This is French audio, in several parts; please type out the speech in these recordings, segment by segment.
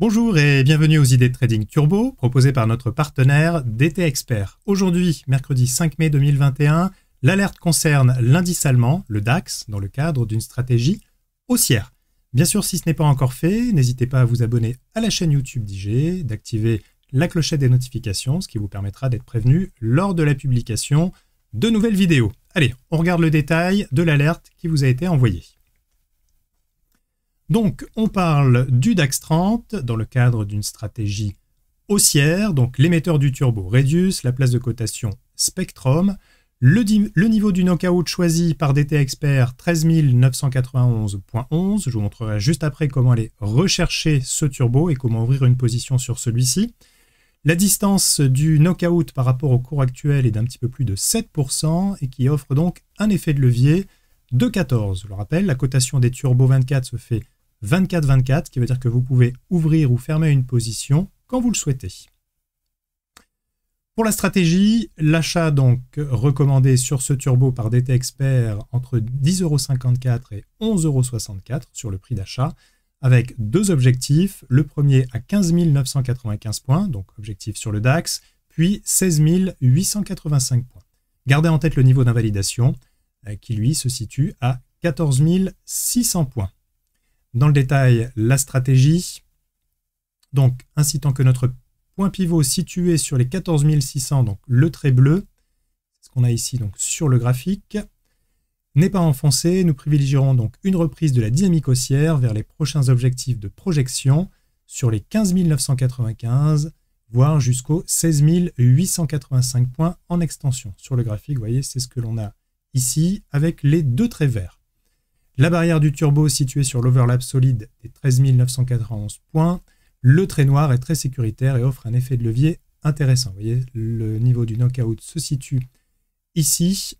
Bonjour et bienvenue aux idées de trading turbo proposées par notre partenaire DT Expert. Aujourd'hui, mercredi 5 mai 2021, l'alerte concerne l'indice allemand, le DAX, dans le cadre d'une stratégie haussière. Bien sûr, si ce n'est pas encore fait, n'hésitez pas à vous abonner à la chaîne YouTube d'IG, d'activer la clochette des notifications, ce qui vous permettra d'être prévenu lors de la publication de nouvelles vidéos. Allez, on regarde le détail de l'alerte qui vous a été envoyée. Donc, on parle du DAX 30 dans le cadre d'une stratégie haussière, donc l'émetteur du turbo Radius, la place de cotation Spectrum, le, niveau du knockout choisi par DT Expert 13991.11. Je vous montrerai juste après comment aller rechercher ce turbo et comment ouvrir une position sur celui-ci. La distance du knockout par rapport au cours actuel est d'un petit peu plus de 7% et qui offre donc un effet de levier de 14. Je le rappelle, la cotation des turbos 24 se fait 24-24, qui veut dire que vous pouvez ouvrir ou fermer une position quand vous le souhaitez. Pour la stratégie, l'achat donc recommandé sur ce turbo par DT Expert entre 10,54€ et 11,64€ sur le prix d'achat, avec deux objectifs. Le premier à 15 995 points, donc objectif sur le DAX, puis 16 885 points. Gardez en tête le niveau d'invalidation euh, qui lui se situe à 14 600 points dans le détail la stratégie. Donc, incitant que notre point pivot situé sur les 14 600, donc le trait bleu, ce qu'on a ici donc sur le graphique, n'est pas enfoncé. Nous privilégierons donc une reprise de la dynamique haussière vers les prochains objectifs de projection sur les 15 995, voire jusqu'aux 16 885 points en extension. Sur le graphique, vous voyez, c'est ce que l'on a ici avec les deux traits verts la barrière du turbo située sur l'overlap solide des 13 991 points. Le trait noir est très sécuritaire et offre un effet de levier intéressant. Vous voyez, le niveau du knockout se situe ici.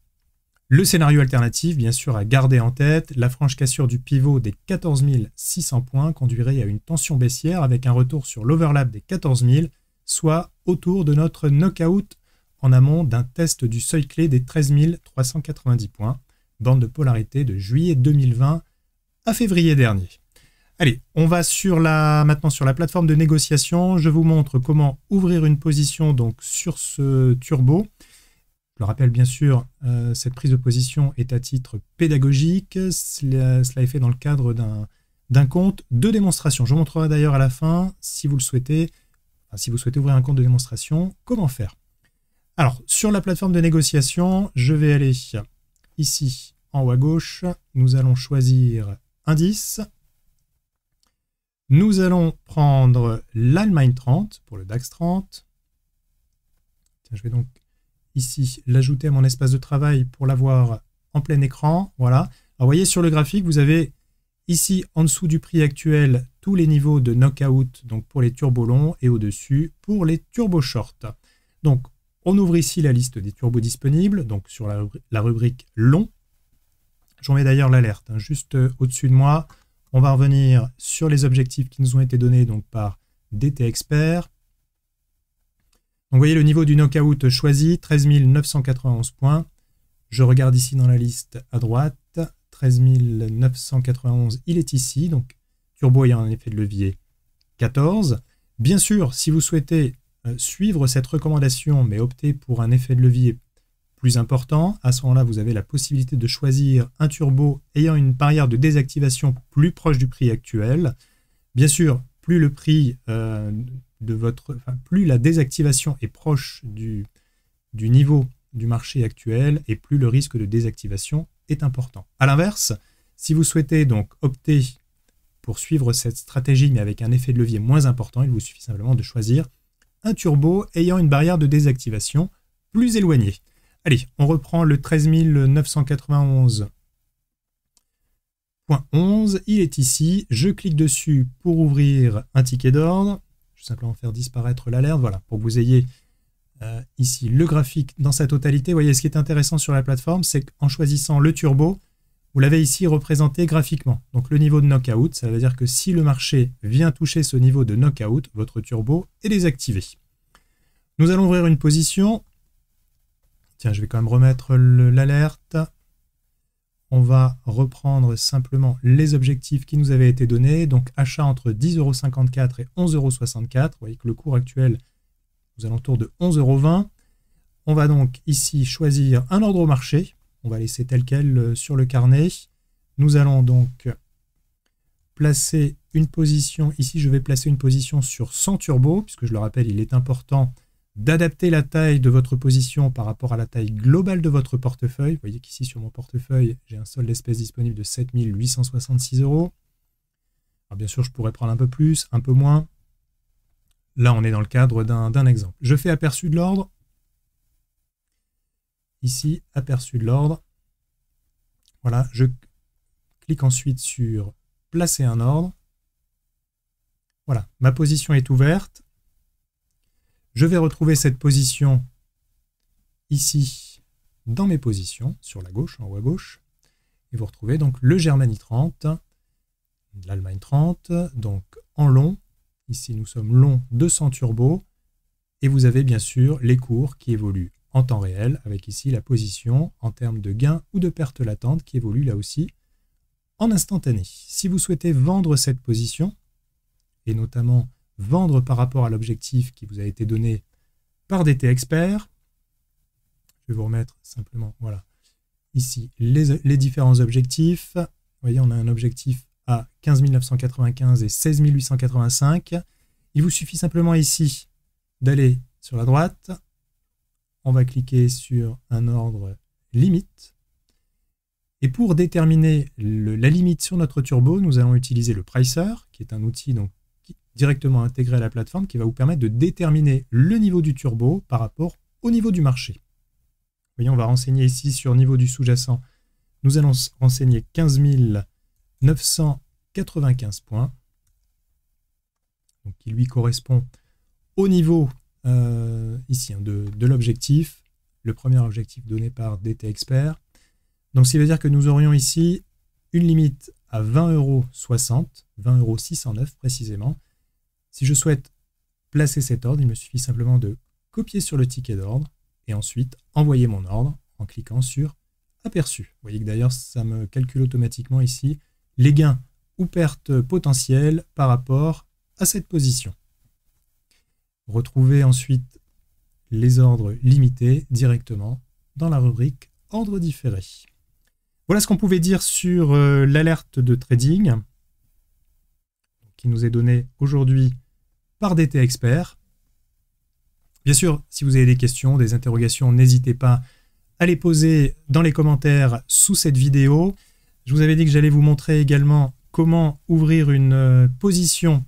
Le scénario alternatif, bien sûr, à garder en tête, la franche cassure du pivot des 14 600 points conduirait à une tension baissière avec un retour sur l'overlap des 14 000, soit autour de notre knockout en amont d'un test du seuil clé des 13 390 points bande de polarité de juillet 2020 à février dernier. Allez, on va sur la, maintenant sur la plateforme de négociation. Je vous montre comment ouvrir une position donc, sur ce turbo. Je le rappelle bien sûr, euh, cette prise de position est à titre pédagogique. Cela, est fait dans le cadre d'un compte de démonstration. Je vous montrerai d'ailleurs à la fin, si vous le souhaitez, si vous souhaitez ouvrir un compte de démonstration, comment faire. Alors, sur la plateforme de négociation, je vais aller Ici, en haut à gauche, nous allons choisir indice. Nous allons prendre l'Allemagne 30 pour le DAX 30. Tiens, je vais donc ici l'ajouter à mon espace de travail pour l'avoir en plein écran. Voilà. Alors, voyez sur le graphique, vous avez ici en dessous du prix actuel tous les niveaux de knockout donc pour les longs et au-dessus pour les turbo shorts. Donc on ouvre ici la liste des turbos disponibles, donc sur la, rubrique, long. J'en mets d'ailleurs l'alerte, hein, juste euh, au-dessus de moi. On va revenir sur les objectifs qui nous ont été donnés donc, par DT Expert. vous voyez le niveau du knockout choisi, 13 991 points. Je regarde ici dans la liste à droite, 13 991, il est ici, donc turbo ayant un effet de levier 14. Bien sûr, si vous souhaitez euh, suivre cette recommandation mais opter pour un effet de levier plus important, à ce moment-là, vous avez la possibilité de choisir un turbo ayant une barrière de désactivation plus proche du prix actuel. Bien sûr, plus le prix euh, de votre, plus la désactivation est proche du, du niveau du marché actuel et plus le risque de désactivation est important. À l'inverse, si vous souhaitez donc opter pour suivre cette stratégie mais avec un effet de levier moins important, il vous suffit simplement de choisir un turbo ayant une barrière de désactivation plus éloignée. Allez, on reprend le 13991.11. Il est ici. Je clique dessus pour ouvrir un ticket d'ordre. Je vais simplement faire disparaître l'alerte. Voilà, pour que vous ayez euh, ici le graphique dans sa totalité. Vous voyez, ce qui est intéressant sur la plateforme, c'est qu'en choisissant le turbo, vous l'avez ici représenté graphiquement. Donc le niveau de knockout, ça veut dire que si le marché vient toucher ce niveau de knockout, votre turbo est désactivé. Nous allons ouvrir une position. Tiens, je vais quand même remettre l'alerte. On va reprendre simplement les objectifs qui nous avaient été donnés. Donc achat entre 10,54€ et 11,64€. Vous voyez que le cours actuel aux alentours de 11,20. On va donc ici choisir un ordre au marché on va laisser tel quel euh, sur le carnet. Nous allons donc placer une position, ici je vais placer une position sur 100 turbo, puisque je le rappelle, il est important d'adapter la taille de votre position par rapport à la taille globale de votre portefeuille. Vous voyez qu'ici sur mon portefeuille, j'ai un solde d'espèces disponible de 7866 euros. bien sûr, je pourrais prendre un peu plus, un peu moins. Là, on est dans le cadre d'un exemple. Je fais aperçu de l'ordre, Ici, aperçu de l'ordre. Voilà, je clique ensuite sur placer un ordre. Voilà, ma position est ouverte. Je vais retrouver cette position ici dans mes positions, sur la gauche, en haut à gauche. Et vous retrouvez donc le Germanie 30, l'Allemagne 30, donc en long. Ici, nous sommes long 200 turbo. Et vous avez bien sûr les cours qui évoluent en temps réel, avec ici la position en termes de gain ou de perte latente qui évolue là aussi en instantané. Si vous souhaitez vendre cette position, et notamment vendre par rapport à l'objectif qui vous a été donné par DT Expert, je vais vous remettre simplement, voilà, ici les, les différents objectifs. Vous voyez, on a un objectif à 15 995 et 16 885. Il vous suffit simplement ici d'aller sur la droite, on va cliquer sur un ordre limite. Et pour déterminer la limite sur notre turbo, nous allons utiliser le pricer, qui est un outil donc, directement intégré à la plateforme qui va vous permettre de déterminer le niveau du turbo par rapport au niveau du marché. Voyons, on va renseigner ici sur niveau du sous-jacent. Nous allons renseigner 15 995 points, qui lui correspond au niveau euh, ici, hein, de, l'objectif, le premier objectif donné par DT Expert. Donc, ça veut dire que nous aurions ici une limite à 20,60 euros, 20,609 précisément. Si je souhaite placer cet ordre, il me suffit simplement de copier sur le ticket d'ordre et ensuite envoyer mon ordre en cliquant sur aperçu. Vous voyez que d'ailleurs, ça me calcule automatiquement ici les gains ou pertes potentielles par rapport à cette position. Retrouvez ensuite les ordres limités directement dans la rubrique Ordre différé. Voilà ce qu'on pouvait dire sur euh, l'alerte de trading qui nous est donnée aujourd'hui par DT Expert. Bien sûr, si vous avez des questions, des interrogations, n'hésitez pas à les poser dans les commentaires sous cette vidéo. Je vous avais dit que j'allais vous montrer également comment ouvrir une euh, position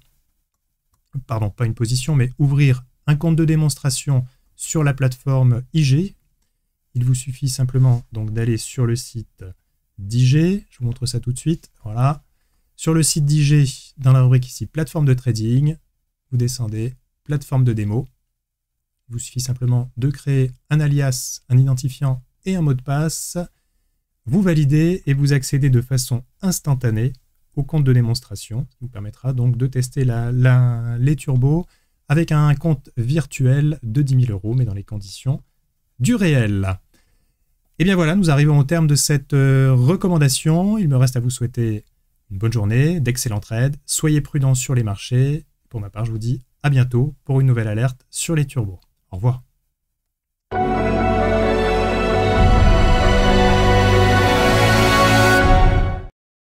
pardon, pas une position, mais ouvrir un compte de démonstration sur la plateforme IG. Il vous suffit simplement donc d'aller sur le site d'IG. Je vous montre ça tout de suite. Voilà. Sur le site d'IG, dans la rubrique ici, plateforme de trading, vous descendez, plateforme de démo. Il vous suffit simplement de créer un alias, un identifiant et un mot de passe. Vous validez et vous accédez de façon instantanée au compte de démonstration, ce nous permettra donc de tester la, les turbos avec un compte virtuel de 10 000 euros, mais dans les conditions du réel. Et eh bien voilà, nous arrivons au terme de cette euh, recommandation. Il me reste à vous souhaiter une bonne journée, d'excellentes raids, soyez prudents sur les marchés. Pour ma part, je vous dis à bientôt pour une nouvelle alerte sur les turbos. Au revoir.